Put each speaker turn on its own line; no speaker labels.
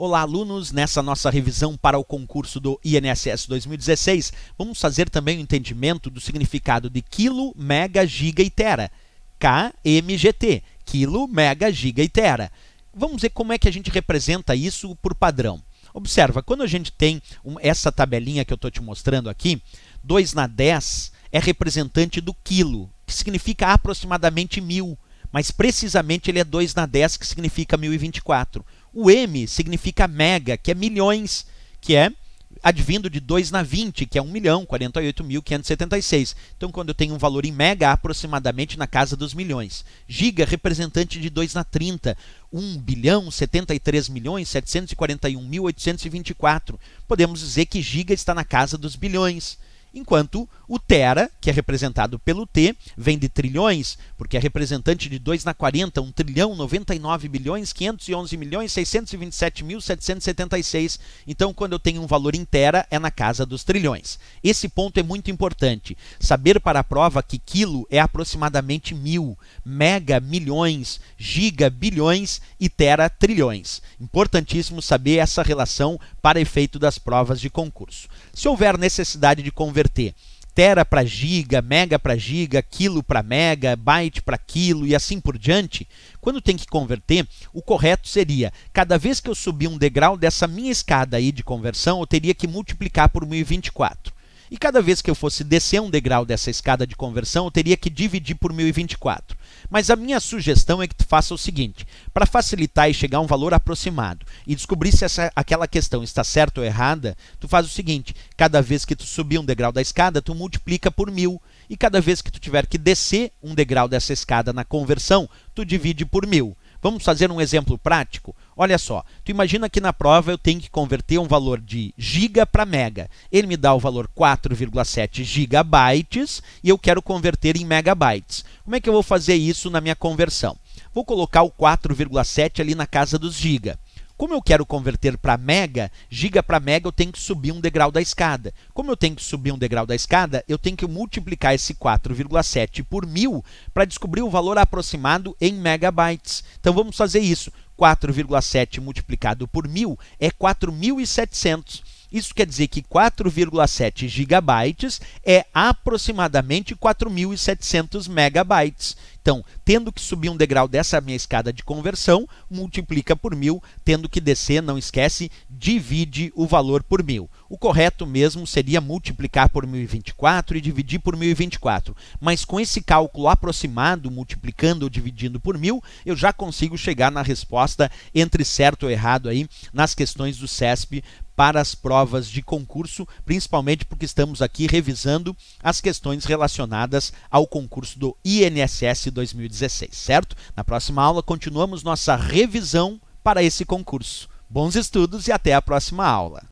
Olá, alunos! Nessa nossa revisão para o concurso do INSS 2016, vamos fazer também o um entendimento do significado de quilo, mega, giga e tera. KMGT, quilo, mega, giga e tera. Vamos ver como é que a gente representa isso por padrão. Observa, quando a gente tem um, essa tabelinha que eu estou te mostrando aqui, 2 na 10 é representante do quilo, que significa aproximadamente mil mas precisamente ele é 2 na 10, que significa 1024. O M significa mega, que é milhões, que é advindo de 2 na 20, que é 1 milhão, 48.576. Então, quando eu tenho um valor em mega, aproximadamente na casa dos milhões. Giga, representante de 2 na 30, 1 bilhão, 73 milhões, 741.824. Podemos dizer que giga está na casa dos bilhões enquanto o tera, que é representado pelo T, vem de trilhões, porque é representante de 2 na 40, 1 trilhão 99 bilhões 511 milhões 627 mil 776. Então, quando eu tenho um valor em tera, é na casa dos trilhões. Esse ponto é muito importante. Saber para a prova que quilo é aproximadamente mil, mega milhões, giga bilhões e tera trilhões. Importantíssimo saber essa relação para efeito das provas de concurso. Se houver necessidade de conversar converter tera para giga, mega para giga, quilo para mega, byte para quilo e assim por diante, quando tem que converter, o correto seria, cada vez que eu subir um degrau dessa minha escada aí de conversão, eu teria que multiplicar por 1024. E cada vez que eu fosse descer um degrau dessa escada de conversão, eu teria que dividir por 1024. Mas a minha sugestão é que tu faça o seguinte: para facilitar e chegar a um valor aproximado e descobrir se essa, aquela questão está certa ou errada, tu faz o seguinte: cada vez que tu subir um degrau da escada, tu multiplica por mil. E cada vez que tu tiver que descer um degrau dessa escada na conversão, tu divide por mil. Vamos fazer um exemplo prático? Olha só, tu imagina que na prova eu tenho que converter um valor de giga para mega. Ele me dá o valor 4,7 gigabytes e eu quero converter em megabytes. Como é que eu vou fazer isso na minha conversão? Vou colocar o 4,7 ali na casa dos giga. Como eu quero converter para mega, giga para mega, eu tenho que subir um degrau da escada. Como eu tenho que subir um degrau da escada, eu tenho que multiplicar esse 4,7 por mil para descobrir o valor aproximado em megabytes. Então vamos fazer isso. 4,7 multiplicado por mil é 4.700. Isso quer dizer que 4,7 gigabytes é aproximadamente 4.700 megabytes. Então, tendo que subir um degrau dessa minha escada de conversão, multiplica por mil, tendo que descer, não esquece, divide o valor por mil. O correto mesmo seria multiplicar por 1024 e dividir por 1024, mas com esse cálculo aproximado, multiplicando ou dividindo por mil, eu já consigo chegar na resposta entre certo ou errado aí nas questões do CESP para as provas de concurso, principalmente porque estamos aqui revisando as questões relacionadas ao concurso do INSS 2016, certo? Na próxima aula continuamos nossa revisão para esse concurso. Bons estudos e até a próxima aula.